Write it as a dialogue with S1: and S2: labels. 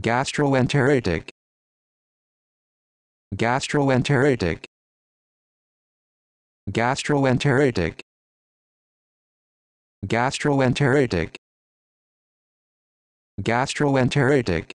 S1: gastroenteritic gastroenteritic gastroenteritic gastroenteritic gastroenteritic